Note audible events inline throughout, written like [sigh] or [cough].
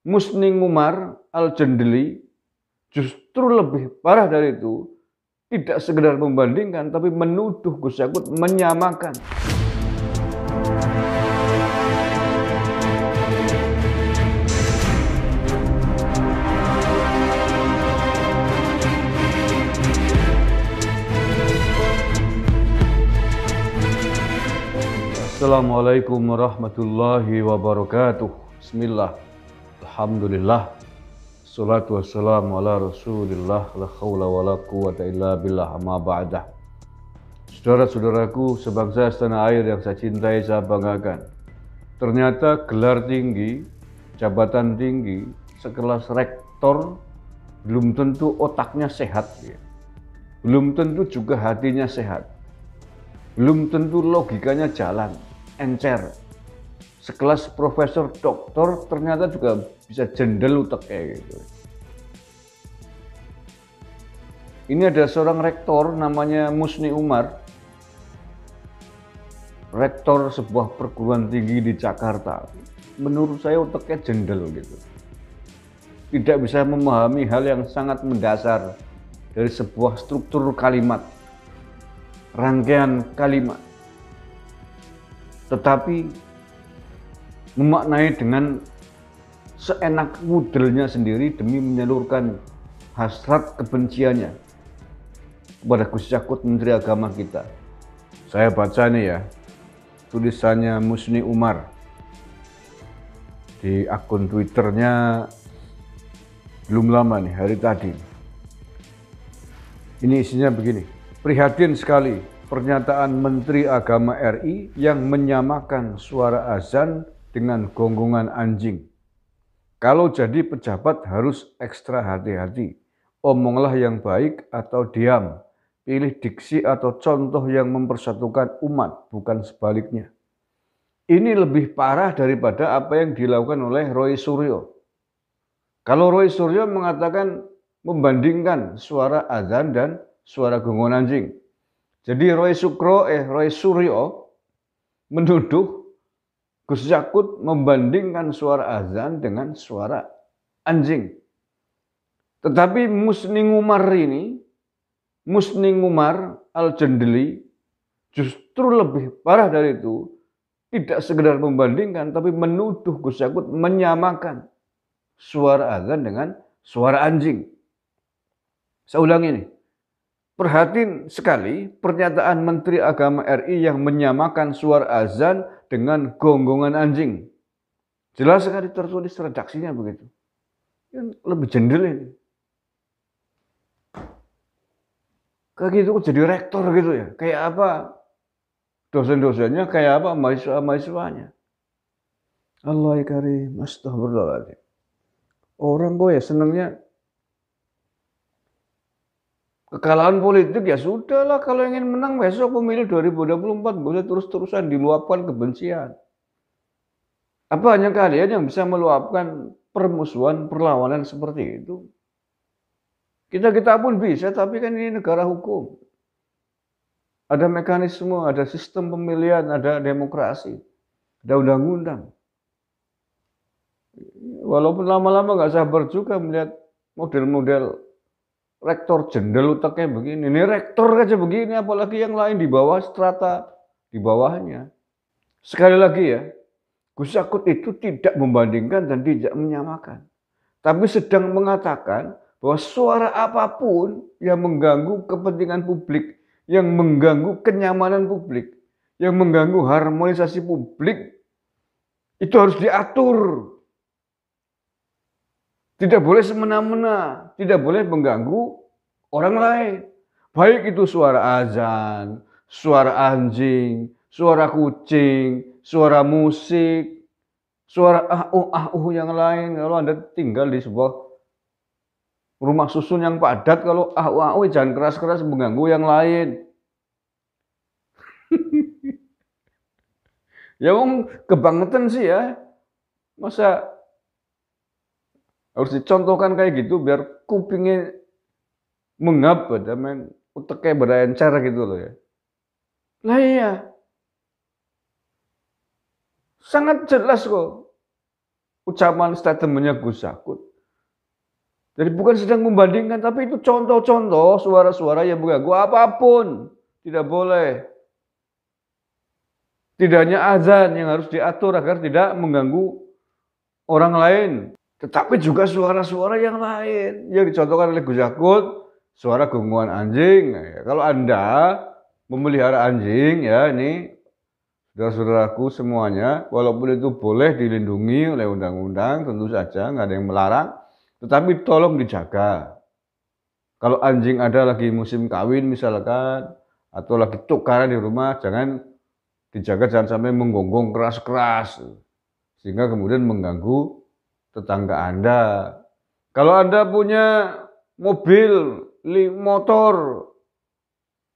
Musni Umar Al-Jandeli justru lebih parah dari itu tidak sekedar membandingkan tapi menuduh Gus Yakut menyamakan. Assalamualaikum warahmatullahi wabarakatuh. Bismillah. Alhamdulillah. Salatu wassalamu ala rasulillah. La khawla wa la quwata illa billah amma ba'dah. Saudara-saudaraku, sebangsa tanah air yang saya cintai, saya banggakan. Ternyata gelar tinggi, jabatan tinggi, sekelas rektor, belum tentu otaknya sehat. Belum tentu juga hatinya sehat. Belum tentu logikanya jalan, encer, sekelas profesor doktor ternyata juga bisa jendel utak kayak gitu. Ini ada seorang rektor namanya Musni Umar, rektor sebuah perguruan tinggi di Jakarta. Menurut saya uteknya jendel gitu. Tidak bisa memahami hal yang sangat mendasar dari sebuah struktur kalimat, rangkaian kalimat. Tetapi memaknai dengan seenak modelnya sendiri demi menyalurkan hasrat kebenciannya kepada Gus Yakut Menteri Agama kita. Saya baca nih ya, tulisannya Musni Umar di akun Twitternya belum lama nih, hari tadi. Ini isinya begini, prihatin sekali pernyataan Menteri Agama RI yang menyamakan suara azan dengan gonggongan anjing. Kalau jadi pejabat harus ekstra hati-hati. Omonglah yang baik atau diam. Pilih diksi atau contoh yang mempersatukan umat, bukan sebaliknya. Ini lebih parah daripada apa yang dilakukan oleh Roy Suryo. Kalau Roy Suryo mengatakan membandingkan suara azan dan suara gonggongan anjing. Jadi Roy Sukro eh Roy Suryo [laughs] menuduh Gus Yakut membandingkan suara azan dengan suara anjing. Tetapi Musni Umar ini, Musni Umar Al-Jendeli justru lebih parah dari itu, tidak sekedar membandingkan, tapi menuduh Gus Yakut menyamakan suara azan dengan suara anjing. Saya ulangi ini, perhatiin sekali pernyataan Menteri Agama RI yang menyamakan suara azan dengan gonggongan anjing. Jelas sekali tertulis redaksinya begitu. Yang lebih jendel ini. Kayak gitu jadi rektor gitu ya. Kayak apa dosen-dosennya, kayak apa mahasiswa-mahasiswanya. Allah karim, astagfirullahaladzim. Orang kok ya senangnya Kekalahan politik ya sudahlah kalau ingin menang besok pemilu 2024 boleh terus-terusan diluapkan kebencian. Apa hanya kalian yang bisa meluapkan permusuhan, perlawanan seperti itu? Kita-kita pun bisa, tapi kan ini negara hukum. Ada mekanisme, ada sistem pemilihan, ada demokrasi, ada undang-undang. Walaupun lama-lama nggak sabar juga melihat model-model rektor jendel utaknya begini, ini rektor aja begini, apalagi yang lain di bawah strata, di bawahnya. Sekali lagi ya, Gus Yakut itu tidak membandingkan dan tidak menyamakan. Tapi sedang mengatakan bahwa suara apapun yang mengganggu kepentingan publik, yang mengganggu kenyamanan publik, yang mengganggu harmonisasi publik, itu harus diatur tidak boleh semena-mena, tidak boleh mengganggu orang lain. Baik itu suara azan, suara anjing, suara kucing, suara musik, suara ah uh ah uh yang lain. Kalau Anda tinggal di sebuah rumah susun yang padat, kalau ah uh ah uh jangan keras-keras mengganggu yang lain. [laughs] ya kebangetan sih ya. Masa harus dicontohkan kayak gitu biar kupingnya mengap ada men uteknya berencer gitu loh ya lah iya sangat jelas kok ucapan statementnya Gus Yakut jadi bukan sedang membandingkan tapi itu contoh-contoh suara-suara yang mengganggu apapun tidak boleh Tidaknya azan yang harus diatur agar tidak mengganggu orang lain tetapi juga suara-suara yang lain yang dicontohkan oleh Gus Yakut, suara gonggongan anjing. kalau Anda memelihara anjing ya ini saudara-saudaraku semuanya, walaupun itu boleh dilindungi oleh undang-undang, tentu saja nggak ada yang melarang, tetapi tolong dijaga. Kalau anjing ada lagi musim kawin misalkan, atau lagi tukaran di rumah, jangan dijaga jangan sampai menggonggong keras-keras, sehingga kemudian mengganggu tetangga Anda. Kalau Anda punya mobil, motor,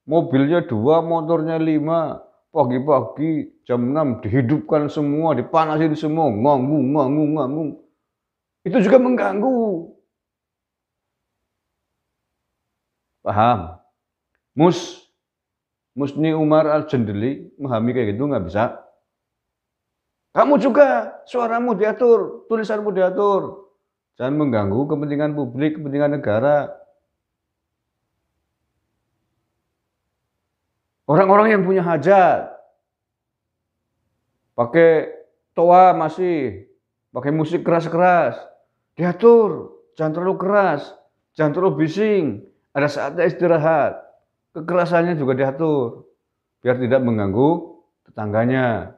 mobilnya dua, motornya lima, pagi-pagi jam enam dihidupkan semua, dipanasin semua, nganggung, nganggung, nganggung. Itu juga mengganggu. Paham? Mus, Musni Umar Al-Jendeli memahami kayak gitu nggak bisa. Kamu juga suaramu diatur, tulisanmu diatur. Jangan mengganggu kepentingan publik, kepentingan negara. Orang-orang yang punya hajat. Pakai toa masih, pakai musik keras-keras. Diatur, jangan terlalu keras, jangan terlalu bising. Ada saatnya istirahat. Kekerasannya juga diatur. Biar tidak mengganggu tetangganya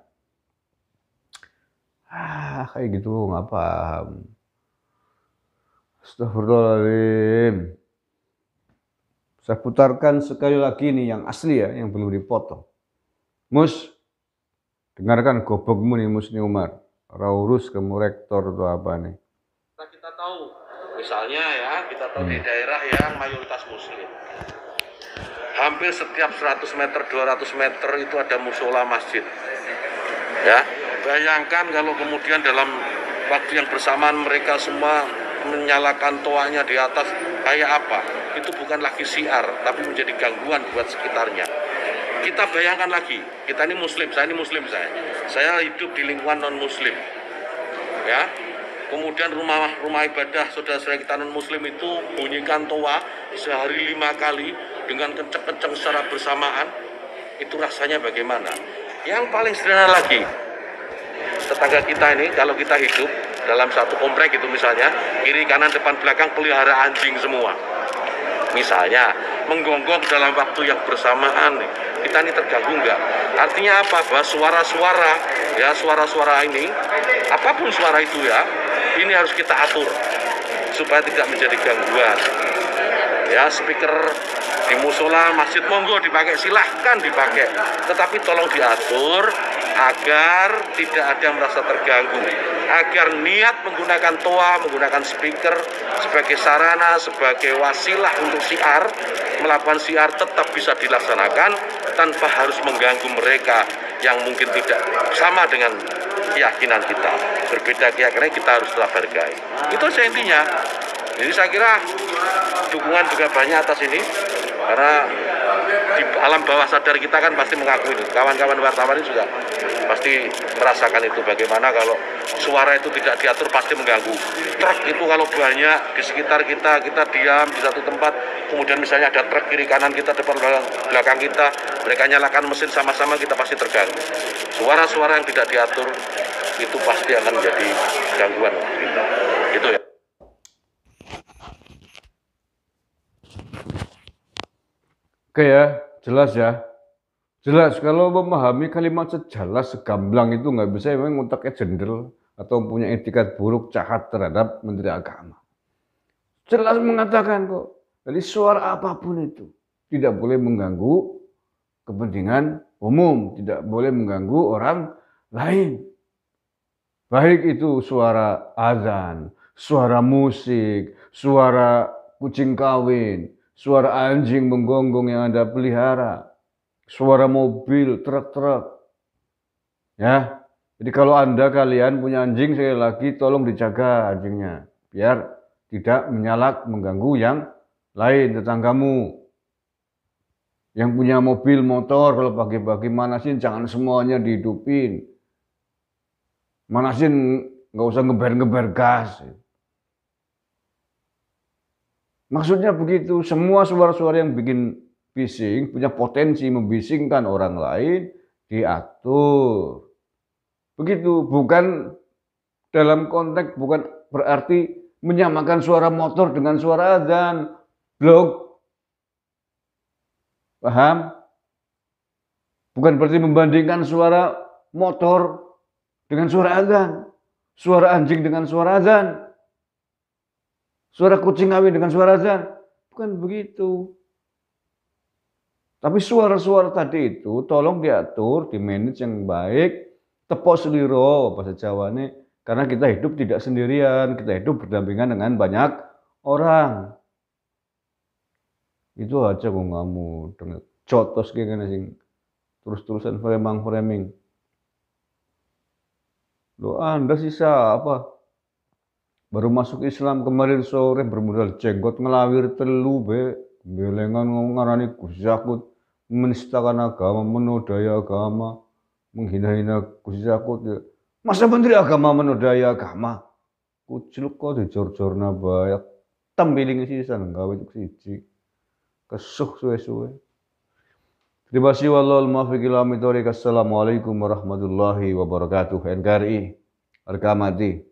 ah kayak gitu nggak paham Astagfirullahaladzim saya putarkan sekali lagi nih yang asli ya yang belum dipotong mus dengarkan gobokmu nih musni Umar Raurus kamu rektor atau apa nih nah, kita tahu misalnya ya kita tahu hmm. di daerah yang mayoritas muslim hampir setiap 100 meter 200 meter itu ada musola masjid ya Bayangkan kalau kemudian dalam waktu yang bersamaan mereka semua menyalakan toanya di atas kayak apa? Itu bukan lagi siar, tapi menjadi gangguan buat sekitarnya. Kita bayangkan lagi, kita ini muslim, saya ini muslim saya. Saya hidup di lingkungan non muslim. Ya. Kemudian rumah rumah ibadah saudara-saudara kita non muslim itu bunyikan toa sehari lima kali dengan kenceng-kenceng secara bersamaan itu rasanya bagaimana? Yang paling sederhana lagi, tetangga kita ini kalau kita hidup dalam satu komplek itu misalnya kiri kanan depan belakang pelihara anjing semua misalnya menggonggong dalam waktu yang bersamaan nih, kita ini terganggu nggak artinya apa bahwa suara-suara ya suara-suara ini apapun suara itu ya ini harus kita atur supaya tidak menjadi gangguan ya speaker di musola masjid monggo dipakai silahkan dipakai tetapi tolong diatur agar tidak ada yang merasa terganggu, agar niat menggunakan toa, menggunakan speaker sebagai sarana, sebagai wasilah untuk siar, melakukan siar tetap bisa dilaksanakan tanpa harus mengganggu mereka yang mungkin tidak sama dengan keyakinan kita. Berbeda keyakinan kita harus tetap hargai. Itu saya intinya. Jadi saya kira dukungan juga banyak atas ini karena di alam bawah sadar kita kan pasti mengakui itu kawan-kawan wartawan ini juga pasti merasakan itu bagaimana kalau suara itu tidak diatur pasti mengganggu truk itu kalau banyak di sekitar kita kita diam di satu tempat kemudian misalnya ada truk kiri kanan kita depan belakang, kita mereka nyalakan mesin sama-sama kita pasti terganggu suara-suara yang tidak diatur itu pasti akan menjadi gangguan kita. Oke ya, jelas ya. Jelas kalau memahami kalimat sejelas segamblang itu nggak bisa memang otaknya jendel atau punya etikat buruk cahat terhadap menteri agama. Jelas mengatakan kok. tadi suara apapun itu tidak boleh mengganggu kepentingan umum, tidak boleh mengganggu orang lain. Baik itu suara azan, suara musik, suara kucing kawin, suara anjing menggonggong yang Anda pelihara, suara mobil, truk-truk. Ya. Jadi kalau Anda kalian punya anjing sekali lagi tolong dijaga anjingnya biar tidak menyalak mengganggu yang lain tetanggamu yang punya mobil motor kalau pagi-pagi manasin jangan semuanya dihidupin manasin nggak usah ngeber-ngeber gas Maksudnya begitu, semua suara-suara yang bikin bising, punya potensi membisingkan orang lain, diatur. Begitu, bukan dalam konteks, bukan berarti menyamakan suara motor dengan suara azan, blog Paham? Bukan berarti membandingkan suara motor dengan suara azan, Suara anjing dengan suara azan. Suara kucing kawin dengan suara azan. Bukan begitu. Tapi suara-suara tadi itu tolong diatur, di manage yang baik, tepos liro bahasa Jawa ini. Karena kita hidup tidak sendirian, kita hidup berdampingan dengan banyak orang. Itu aja kok mau dengan cotos kayak sing terus-terusan framing framing. Lo Anda sisa apa? Baru masuk Islam kemarin sore bermodal jenggot ngelawir telu be belengan ngarani kusyakut Yakut menistakan agama, menodai agama, menghina-hina kusyakut Yakut. Ya. Masa menteri agama menodai agama? kucil kok dijor-jorna bayak tembiling sisan gawe siji. kesuk suwe-suwe. Terima kasih wallahul Assalamualaikum warahmatullahi wabarakatuh. NKRI Arkamati.